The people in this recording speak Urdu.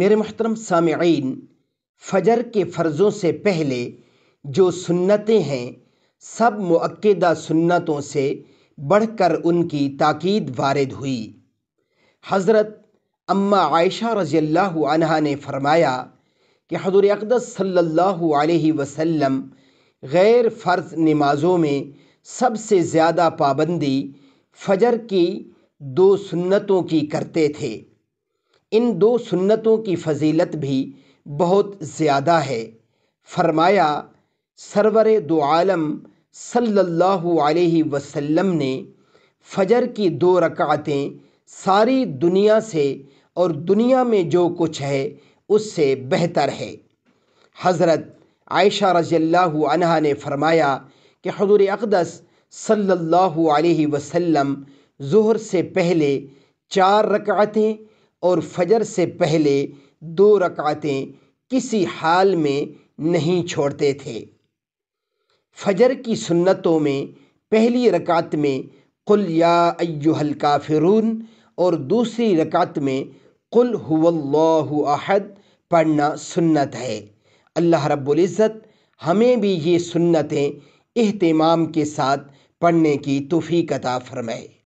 میرے محترم سامعین فجر کے فرضوں سے پہلے جو سنتیں ہیں سب معقدہ سنتوں سے بڑھ کر ان کی تاکید وارد ہوئی حضرت عماں عائشہ رضی اللہ عنہ نے فرمایا کہ حضور اقدس صلی اللہ علیہ وسلم غیر فرض نمازوں میں سب سے زیادہ پابندی فجر کی دو سنتوں کی کرتے تھے ان دو سنتوں کی فضیلت بھی بہت زیادہ ہے فرمایا سرور دو عالم صلی اللہ علیہ وسلم نے فجر کی دو رکعتیں ساری دنیا سے اور دنیا میں جو کچھ ہے اس سے بہتر ہے حضرت عائشہ رضی اللہ عنہ نے فرمایا کہ حضور اقدس صلی اللہ علیہ وسلم ظہر سے پہلے چار رکعتیں اور فجر سے پہلے دو رکعتیں کسی حال میں نہیں چھوڑتے تھے فجر کی سنتوں میں پہلی رکعت میں قل یا ایلکا فرون اور دوسری رکعت میں قل ہو اللہ احد پڑھنا سنت ہے اللہ رب العزت ہمیں بھی یہ سنتیں اہتمام کے ساتھ پڑھنے کی توفیق عطا فرمائے